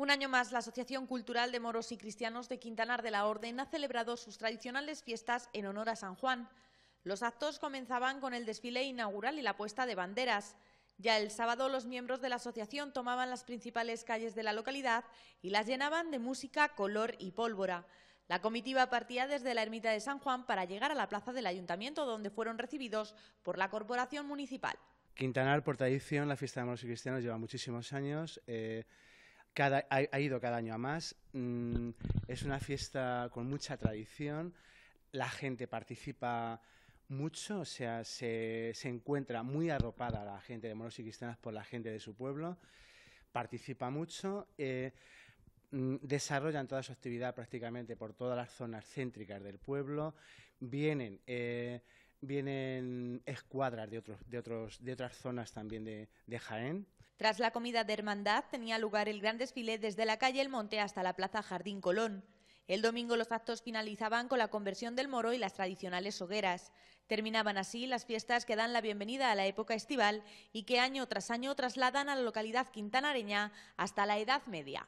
Un año más, la Asociación Cultural de Moros y Cristianos de Quintanar de la Orden ha celebrado sus tradicionales fiestas en honor a San Juan. Los actos comenzaban con el desfile inaugural y la puesta de banderas. Ya el sábado los miembros de la asociación tomaban las principales calles de la localidad y las llenaban de música, color y pólvora. La comitiva partía desde la ermita de San Juan para llegar a la plaza del ayuntamiento donde fueron recibidos por la corporación municipal. Quintanar, por tradición, la fiesta de moros y cristianos lleva muchísimos años. Eh, ha, ido cada año a más. Mm, es una fiesta con mucha tradición. La gente participa mucho, o sea, se, se encuentra muy arropada la gente de moros y cristianas por la gente de su pueblo. Participa mucho. Eh, mm, desarrollan toda su actividad prácticamente por todas las zonas céntricas del pueblo, vienen eh, vienen escuadras de, de otras zonas también de, de, Jaén. Tras la comida de hermandad tenía lugar el gran desfile desde la calle El Monte hasta la plaza Jardín Colón. El domingo los actos finalizaban con la conversión del moro y las tradicionales hogueras. Terminaban así las fiestas que dan la bienvenida a la época estival y que año tras año trasladan a la localidad quintanareña hasta la Edad Media.